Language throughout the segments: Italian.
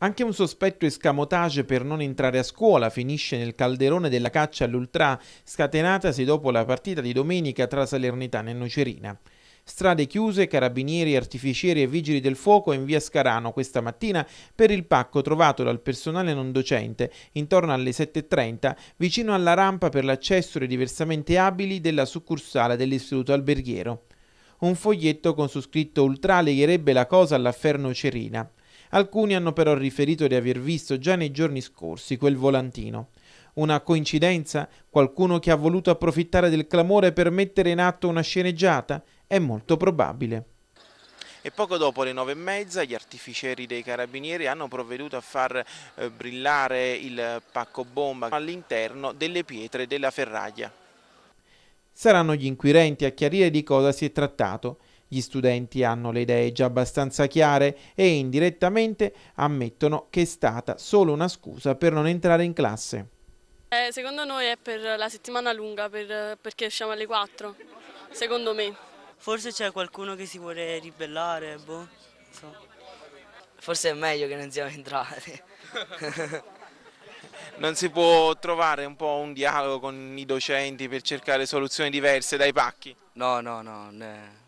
Anche un sospetto escamotage per non entrare a scuola finisce nel calderone della caccia all'ultra scatenatasi dopo la partita di domenica tra Salernitana e Nocerina. Strade chiuse, carabinieri, artificieri e vigili del fuoco in via Scarano questa mattina per il pacco trovato dal personale non docente intorno alle 7.30 vicino alla rampa per l'accesso ai diversamente abili della succursale dell'istituto alberghiero. Un foglietto con su scritto Ultra legherebbe la cosa all'afferno Cerina. Alcuni hanno però riferito di aver visto già nei giorni scorsi quel volantino. Una coincidenza? Qualcuno che ha voluto approfittare del clamore per mettere in atto una sceneggiata? È molto probabile. E poco dopo le nove e mezza gli artificieri dei carabinieri hanno provveduto a far eh, brillare il pacco bomba all'interno delle pietre della ferraglia. Saranno gli inquirenti a chiarire di cosa si è trattato gli studenti hanno le idee già abbastanza chiare e indirettamente ammettono che è stata solo una scusa per non entrare in classe. Eh, secondo noi è per la settimana lunga, per, perché usciamo alle 4, secondo me. Forse c'è qualcuno che si vuole ribellare, boh, so. Forse è meglio che non siamo entrati. non si può trovare un po' un dialogo con i docenti per cercare soluzioni diverse dai pacchi? No, no, no, ne...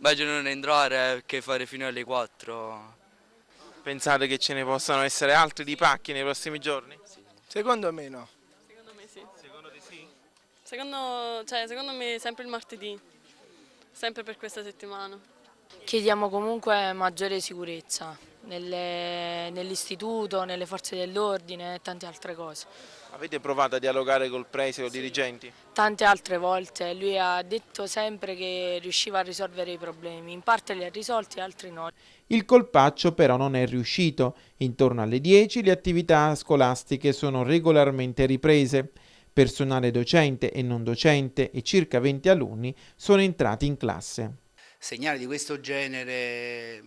Meglio non entrare che fare fino alle 4. Pensate che ce ne possano essere altri di pacchi nei prossimi giorni? Sì. Secondo me no. Secondo me sì. Secondo te sì? Secondo, cioè, secondo me sempre il martedì, sempre per questa settimana. Chiediamo comunque maggiore sicurezza nell'istituto, nelle forze dell'ordine e tante altre cose. Avete provato a dialogare col preside o sì, dirigenti? Tante altre volte, lui ha detto sempre che riusciva a risolvere i problemi, in parte li ha risolti, altri no. Il colpaccio però non è riuscito, intorno alle 10 le attività scolastiche sono regolarmente riprese. Personale docente e non docente e circa 20 alunni sono entrati in classe. Segnali di questo genere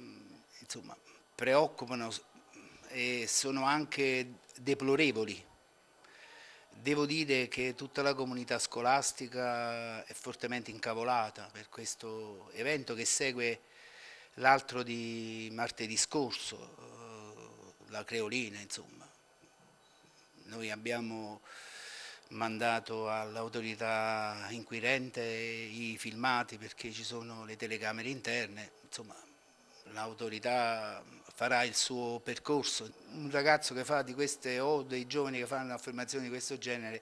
insomma, preoccupano e sono anche deplorevoli. Devo dire che tutta la comunità scolastica è fortemente incavolata per questo evento che segue l'altro di martedì scorso, la creolina insomma. Noi abbiamo mandato all'autorità inquirente i filmati perché ci sono le telecamere interne, insomma l'autorità farà il suo percorso. Un ragazzo che fa di queste o dei giovani che fanno affermazioni di questo genere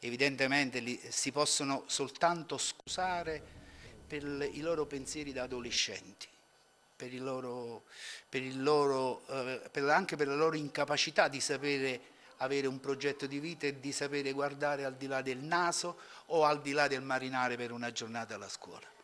evidentemente li, si possono soltanto scusare per i loro pensieri da adolescenti. Per loro, per loro, eh, per, anche per la loro incapacità di sapere avere un progetto di vita e di sapere guardare al di là del naso o al di là del marinare per una giornata alla scuola.